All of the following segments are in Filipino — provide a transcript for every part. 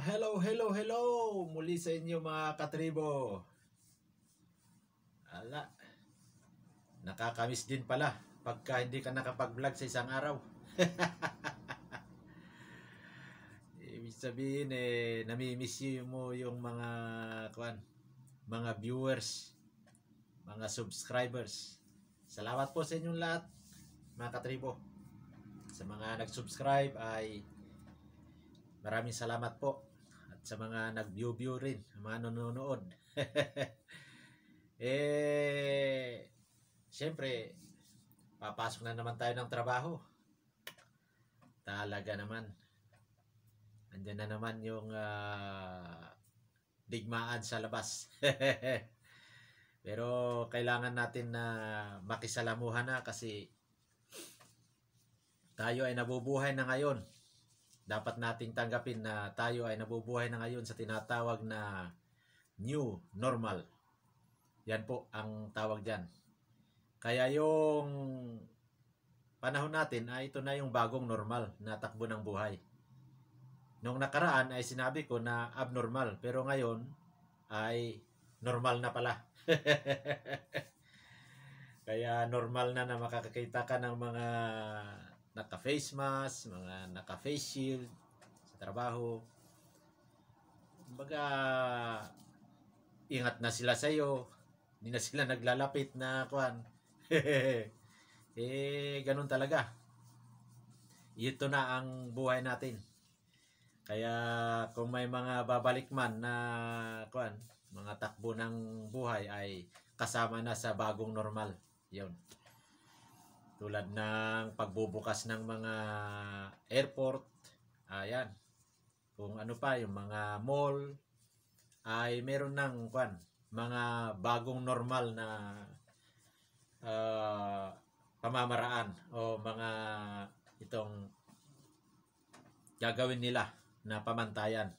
hello, hello, hello! Muli sa inyo mga katribo. Ala, nakakamiss din pala pagka hindi ka nakapag-vlog sa isang araw. Ibig sabihin, eh, namimiss mo yung mga, kuan, mga viewers, mga subscribers. Salamat po sa inyong lahat, mga katribo. Sa mga nag-subscribe ay... Maraming salamat po at sa mga nag-view-view rin, mga nanonood. eh, siyempre, papasok na naman tayo ng trabaho. Talaga naman. Andiyan na naman yung uh, digmaan sa labas. Pero kailangan natin na makisalamuhan na kasi tayo ay nabubuhay na ngayon dapat nating tanggapin na tayo ay nabubuhay na ngayon sa tinatawag na new normal. Yan po ang tawag dyan. Kaya yung panahon natin ay ito na yung bagong normal na takbo ng buhay. Noong nakaraan ay sinabi ko na abnormal pero ngayon ay normal na pala. Kaya normal na na makakakita ka ng mga naka-face mask, mga naka-face shield sa trabaho. Kumbaga, ingat na sila sa iyo. Hindi na sila naglalapit na kuan. eh, ganun talaga. Ito na ang buhay natin. Kaya kung may mga babalik man na kuan, mga takbo ng buhay ay kasama na sa bagong normal. 'Yon. Tulad ng pagbubukas ng mga airport, ayan. Kung ano pa, yung mga mall, ay meron ng kwan, mga bagong normal na uh, pamamaraan o mga itong gagawin nila na pamantayan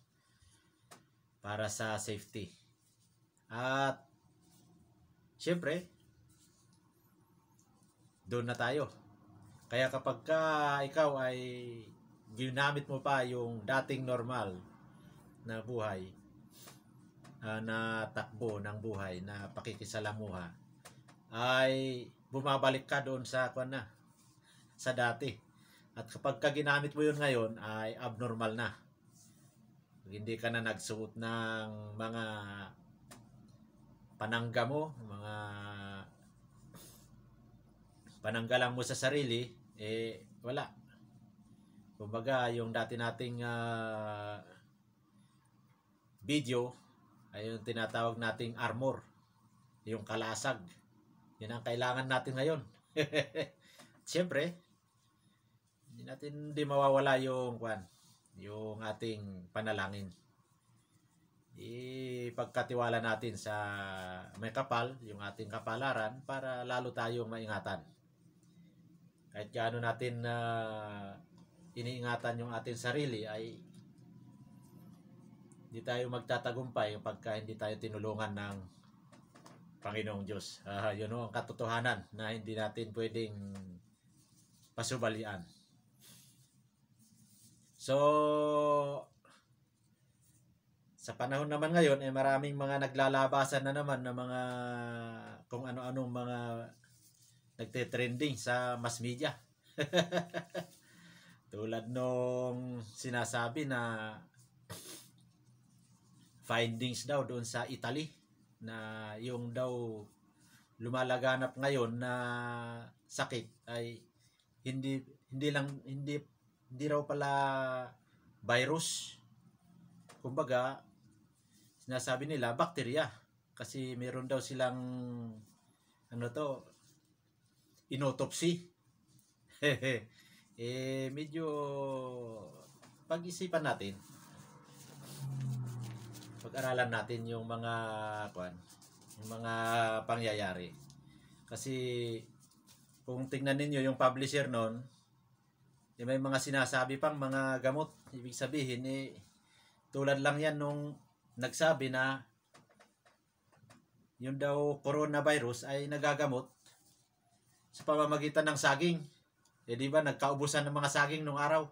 para sa safety. At syempre, doon na tayo. Kaya kapag ka ikaw ay ginamit mo pa yung dating normal na buhay, uh, na takbo ng buhay, na pakikisalamuha, ay bumabalik ka doon sa kwan na, sa dati. At kapag ka ginamit mo yun ngayon, ay abnormal na. Hindi ka na nagsuot ng mga panangga mo, mga pananggalang mo sa sarili, eh wala. Kumbaga, yung dati nating uh, video ay yung tinatawag nating armor, yung kalasag. Yan ang kailangan natin ngayon. Siyempre, hindi natin hindi mawawala yung kwan, yung ating panalangin. pagkatiwala natin sa may kapal, yung ating kapalaran para lalo tayong maingatan kahit gaano natin na uh, iniingatan yung ating sarili ay hindi tayo magtatagumpay pagka hindi tayo tinulungan ng Panginoong Diyos. Uh, yun ang katotohanan na hindi natin pwedeng pasubalian. So, sa panahon naman ngayon, eh, maraming mga naglalabasan na naman ng mga kung ano-anong mga nagte-trending sa mass media. Tulad nung sinasabi na findings daw doon sa Italy na yung daw lumalaganap ngayon na sakit ay hindi hindi lang hindi hindi raw pala virus. Kumbaga sinasabi nila bacteria kasi meron daw silang ano to inotopsy. eh, medyo pag-isipan natin. Pag-aralan natin yung mga kwan, yung mga pangyayari. Kasi kung tingnan ninyo yung publisher noon, eh, may mga sinasabi pang mga gamot. Ibig sabihin, eh, tulad lang yan nung nagsabi na yung daw coronavirus ay nagagamot sa pamamagitan ng saging. Eh di ba nagkaubusan ng mga saging nung araw?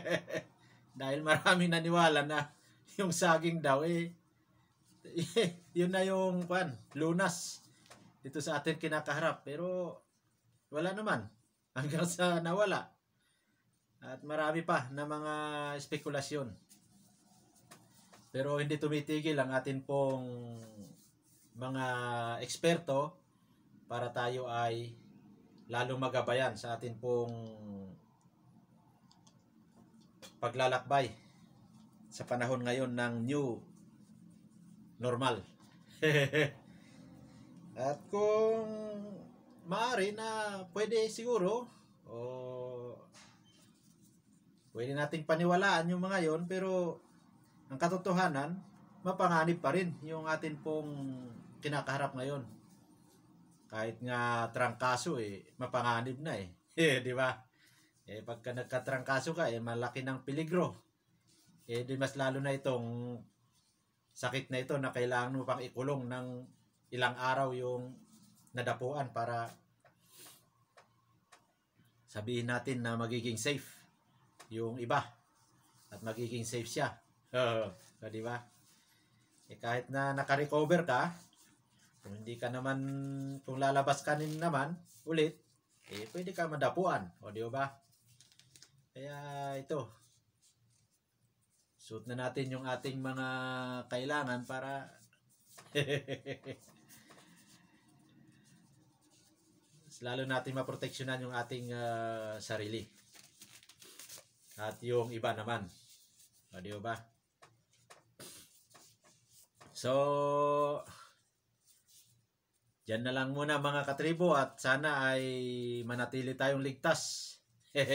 Dahil marami naniwala na yung saging daw eh yun na yung pan, lunas dito sa atin kinakaharap pero wala naman hanggang sa nawala at marami pa na mga spekulasyon pero hindi tumitigil ang atin pong mga eksperto para tayo ay lalong magabayan sa atin pong paglalakbay sa panahon ngayon ng new normal. At kung maaari na pwede siguro o pwede nating paniwalaan yung mga yon pero ang katotohanan mapanganib pa rin yung atin pong kinakaharap ngayon. Kahit nga trangkaso eh, mapanganib na eh. eh. di ba? Eh pagka nagkatrangkaso ka eh, malaki ng peligro. Eh di mas lalo na itong sakit na ito na kailangan mo pang ikulong ng ilang araw yung nadapuan para sabihin natin na magiging safe yung iba at magiging safe siya. Oo, oh, di ba? Eh kahit na naka-recover ka, kung hindi ka naman, kung lalabas ka rin naman, ulit, eh pwede ka madapuan. O di ba? Kaya ito, suot na natin yung ating mga kailangan para lalo natin maproteksyonan yung ating uh, sarili at yung iba naman. O, di ba? So, Diyan na lang muna mga katribo at sana ay manatili tayong ligtas.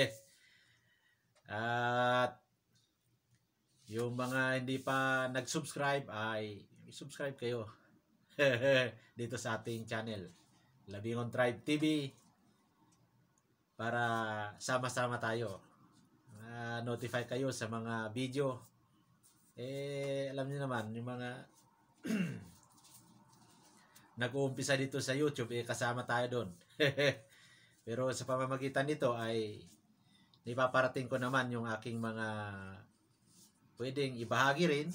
at yung mga hindi pa nag-subscribe ay subscribe kayo dito sa ating channel. Labingon Tribe TV para sama-sama tayo. Uh, notify kayo sa mga video. Eh, alam niyo naman, yung mga nag-uumpisa dito sa YouTube, eh, kasama tayo doon. Pero sa pamamagitan nito ay ipaparating ko naman yung aking mga pwedeng ibahagi rin.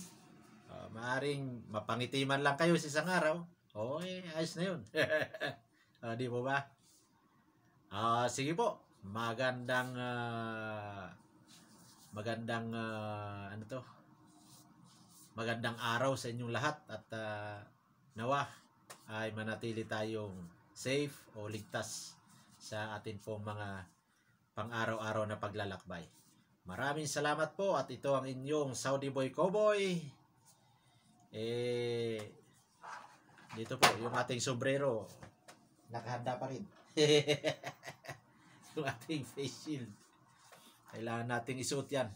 Uh, maaring mapangitiman lang kayo sa isang araw. Oo, oh, eh, ayos na yun. uh, di po ba? Uh, sige po. Magandang uh, magandang uh, ano to? Magandang araw sa inyong lahat at uh, nawa ay manatili tayong safe o ligtas sa atin pong mga pang-araw-araw na paglalakbay. Maraming salamat po at ito ang inyong Saudi Boy Cowboy. Eh, dito po, yung ating sobrero, nakahanda pa rin. yung ating face shield. Kailangan natin isuot yan.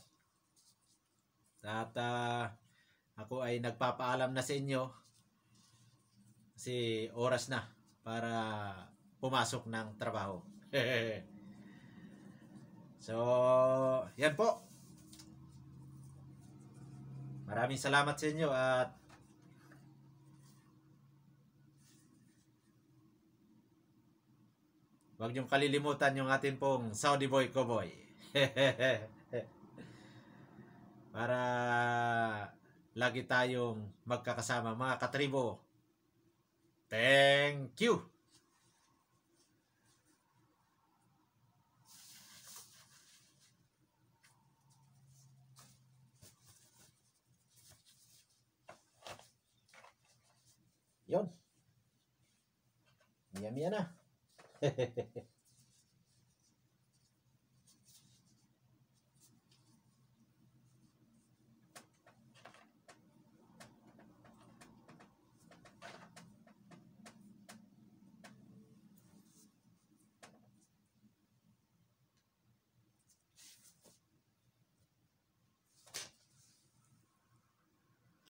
At uh, ako ay nagpapaalam na sa inyo kasi oras na para pumasok ng trabaho. so, yan po. Maraming salamat sa inyo at Huwag niyong kalilimutan yung atin pong Saudi Boy Cowboy. Para lagi tayong magkakasama mga katribo Thank you. Yun. Yan yan na.